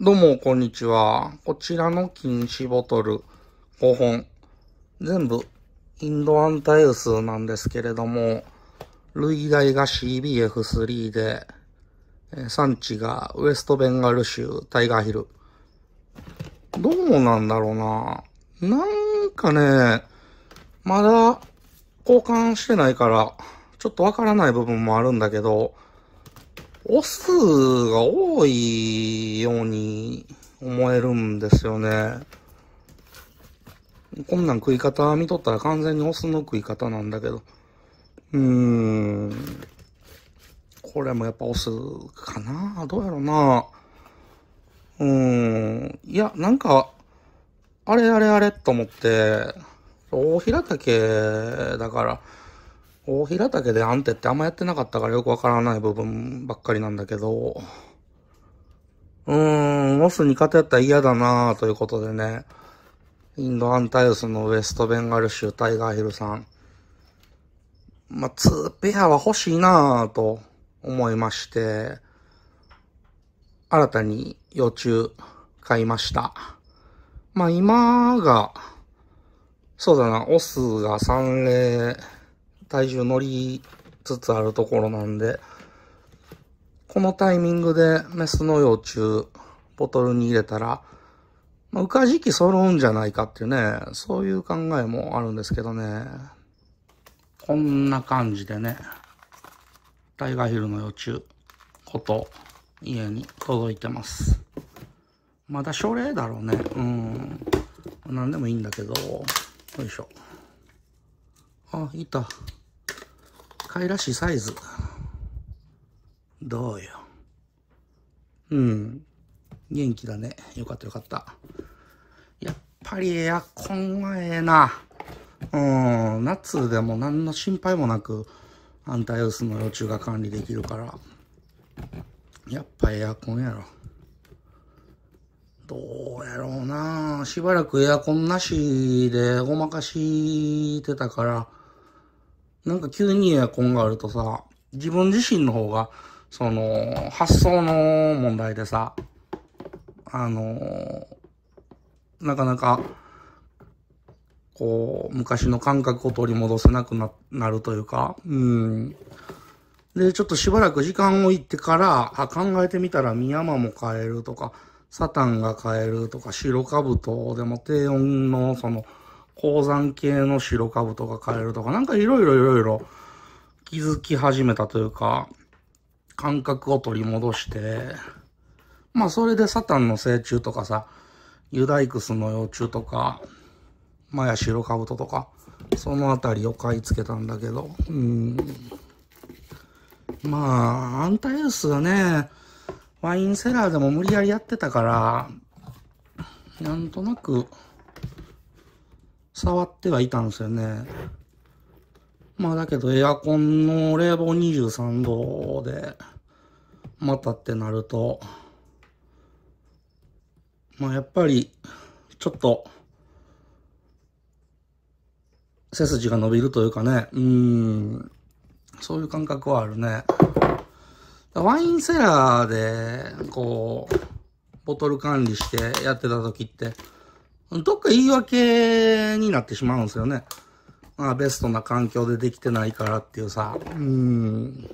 どうも、こんにちは。こちらの禁止ボトル5本。全部、インドアンタウスなんですけれども、類大が CBF3 で、産地がウエストベンガル州タイガーヒル。どうなんだろうな。なんかね、まだ交換してないから、ちょっとわからない部分もあるんだけど、オスが多いように思えるんですよね。こんなん食い方見とったら完全にオスの食い方なんだけど。うーん。これもやっぱオスかなどうやろなうーん。いや、なんか、あれあれあれと思って、大平岳だから、大平岳でアンテってあんまやってなかったからよくわからない部分ばっかりなんだけど、うーん、モスに偏ったら嫌だなぁということでね、インドアンタイウスのウエストベンガル州タイガーヒルさん。まあ、2ペアは欲しいなぁと思いまして、新たに幼虫買いました。まあ、今が、そうだな、オスが3例、体重乗りつつあるところなんで、このタイミングでメスの幼虫、ボトルに入れたら、まあ、うかじき揃うんじゃないかっていうね、そういう考えもあるんですけどね。こんな感じでね、タイガーヒルの幼虫、こと、家に届いてます。まだ書類だろうね。うん。何でもいいんだけど。よいしょ。あ、いた。かいらしいサイズ。どうよ。うん。元気だね。よかったよかった。やっぱりエアコンはええな。うん。夏でも何の心配もなく、アンタイウスの幼虫が管理できるから。やっぱエアコンやろ。どうやろうな。しばらくエアコンなしでごまかしてたから、なんか急にエアコンがあるとさ、自分自身の方が、その、発想の問題でさ、あのー、なかなか、こう、昔の感覚を取り戻せなくな、なるというか、うん。で、ちょっとしばらく時間をいってから、あ、考えてみたら、ヤ山も変えるとか、サタンが変えるとか、白兜でも低音の、その、鉱山系の白カとかカとか、なんかいろいろいろいろ気づき始めたというか、感覚を取り戻して、まあそれでサタンの成虫とかさ、ユダイクスの幼虫とか、マヤシロカブトとか、そのあたりを買い付けたんだけど、うん。まあ、アンタユースはね、ワインセラーでも無理やりやってたから、なんとなく、触ってはいたんですよね。まあだけどエアコンの冷房23度で、またってなると、まあやっぱり、ちょっと、背筋が伸びるというかね、うん、そういう感覚はあるね。ワインセラーで、こう、ボトル管理してやってた時って、どっか言い訳になってしまうんですよね。まあ、ベストな環境でできてないからっていうさ。うん。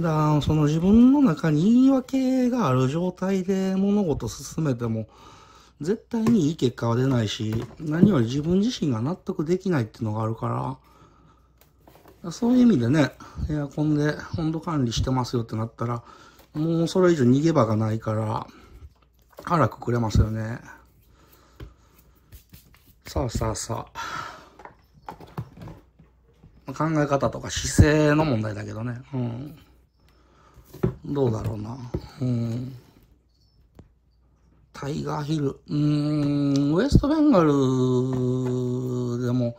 だその自分の中に言い訳がある状態で物事進めても、絶対にいい結果は出ないし、何より自分自身が納得できないっていうのがあるから、そういう意味でね、エアコンで温度管理してますよってなったら、もうそれ以上逃げ場がないから、腹くくれますよね。さあさあさあ。考え方とか姿勢の問題だけどね。うん。どうだろうな。うん。タイガーヒル。うん、ウエストベンガルでも、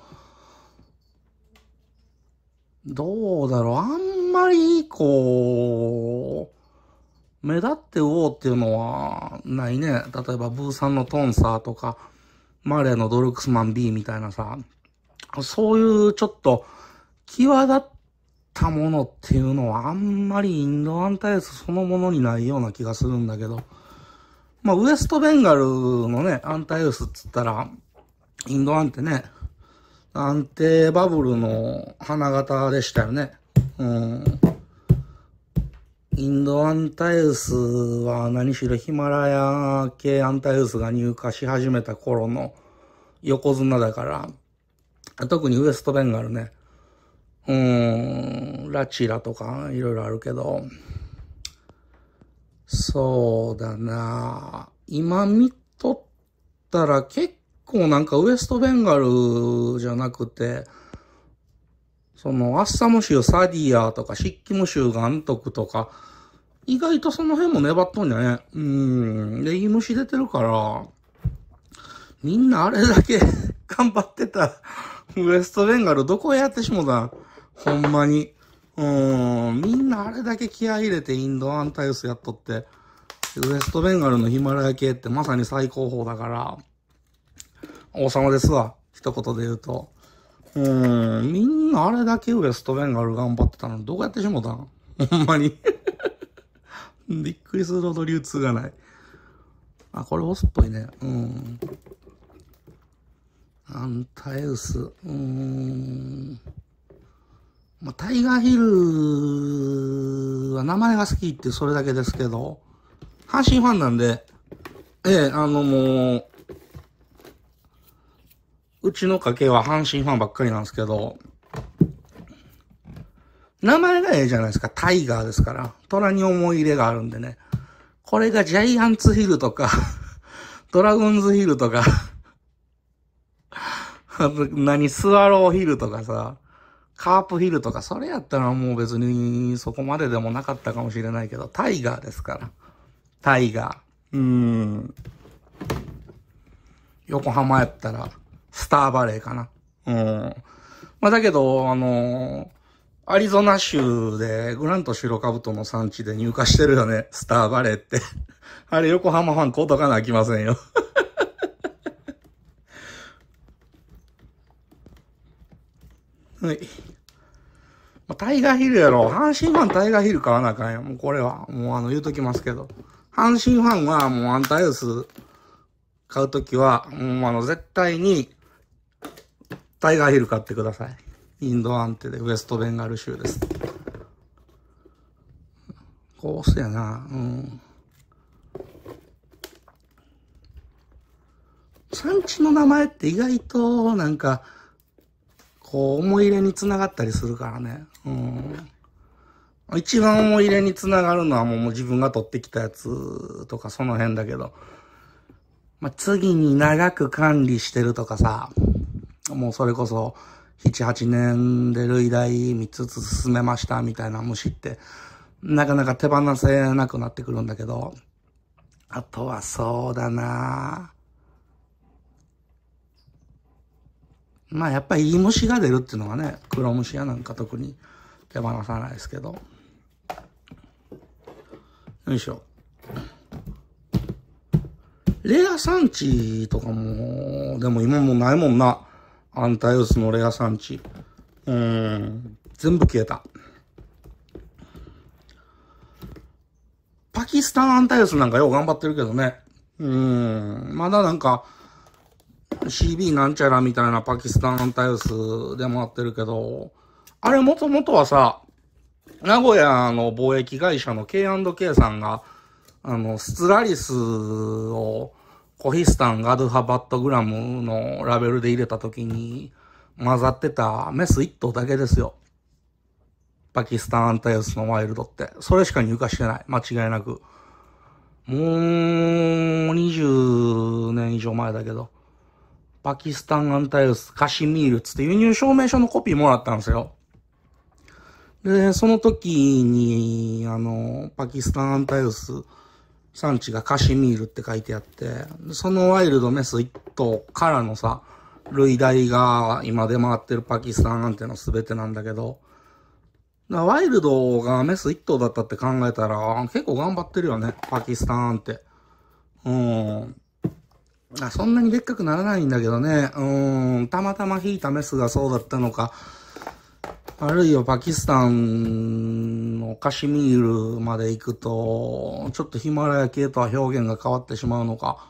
どうだろう。あんまり、こう、目立っておうっていうのはないね。例えば、ブーさんのトンサーとか、マーレのドルクスマン B みたいなさ、そういうちょっと、際立ったものっていうのはあんまりインドアンタウスそのものにないような気がするんだけど、まあ、ウエストベンガルのね、アンタイウスっつったら、インドアンってね、安定バブルの花形でしたよね。うん。インドアンタイウスは何しろヒマラヤ系アンタイウスが入荷し始めた頃の横綱だから、特にウエストベンガルね、うーん、ラチラとかいろいろあるけど、そうだな今見とったら結構なんかウエストベンガルじゃなくて、そのアッサム州サディアとか、シッキム州ガントクとか、意外とその辺も粘っとんじゃね。うん。で、いい虫出てるから、みんなあれだけ 頑張ってたウエストベンガルどこやってしもたほんまに。うん。みんなあれだけ気合入れてインドアンタイウスやっとって、ウエストベンガルのヒマラヤ系ってまさに最高峰だから、王様ですわ。一言で言うと。うん、みんなあれだけウエストベンガル頑張ってたのにどうやってしもたんほんまに びっくりするほど流通がない。あ、これオスっぽいね。うん。アンタエウス。うん。まあ、タイガーヒルは名前が好きってそれだけですけど、阪神ファンなんで、ええ、あのもう、うちの家系は阪神ファンばっかりなんですけど、名前がええじゃないですか。タイガーですから。虎に思い入れがあるんでね。これがジャイアンツヒルとか ドラゴンズヒルとか 何、スワローヒルとかさ、カープヒルとか、それやったらもう別にそこまででもなかったかもしれないけど、タイガーですから。タイガー。うーん。横浜やったら、スターバレーかな。うん。まあ、だけど、あのー、アリゾナ州でグラントシロカブトの産地で入荷してるよね、スターバレーって。あれ、横浜ファン買うとかなきませんよ。はい。まあ、タイガーヒルやろ。阪神ファンタイガーヒル買わなあかんや。もうこれは。もうあの、言うときますけど。阪神ファンはもうアンタイウス買うときは、もうあの、絶対にタイガーヒル買ってください。インドアンテで、ウエストベンガル州です。こうすやな、うん。産地の名前って意外と、なんか、こう、思い入れにつながったりするからね。うん。一番思い入れにつながるのはもう自分が取ってきたやつとかその辺だけど、まあ、次に長く管理してるとかさ、もうそれこそ、7、8年で類来、3つずつ進めましたみたいな虫って、なかなか手放せなくなってくるんだけど、あとはそうだなまあやっぱりいい虫が出るっていうのはね、黒虫やなんか特に手放さないですけど。よいしょ。レア産地とかも、でも今もないもんな。アンタウスのレア産地。うん、全部消えた。パキスタンアンタウスなんかよう頑張ってるけどね。うん、まだなんか、CB なんちゃらみたいなパキスタンアンタウスでもあってるけど、あれもともとはさ、名古屋の貿易会社の K&K さんが、あの、スツラリスを、コヒスタンガルハバットグラムのラベルで入れた時に混ざってたメス1頭だけですよ。パキスタンアンタイウスのワイルドって。それしか入荷してない。間違いなく。もう20年以上前だけど。パキスタンアンタイウス、カシミールつって輸入証明書のコピーもらったんですよ。で、その時に、あの、パキスタンアンタイウス、産地がカシミールって書いてあって、そのワイルドメス1頭からのさ、類大が今出回ってるパキスタンなんての全てなんだけど、ワイルドがメス1頭だったって考えたら、結構頑張ってるよね、パキスタンって。うん。そんなにでっかくならないんだけどね、うん、たまたま引いたメスがそうだったのか、あるいはパキスタンのカシミールまで行くと、ちょっとヒマラヤ系とは表現が変わってしまうのか、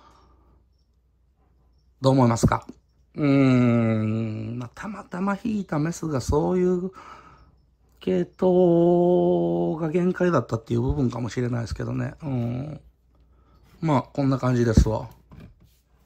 どう思いますかうーん、まあ、たまたま引いたメスがそういう系統が限界だったっていう部分かもしれないですけどね。うん。まあ、こんな感じですわ。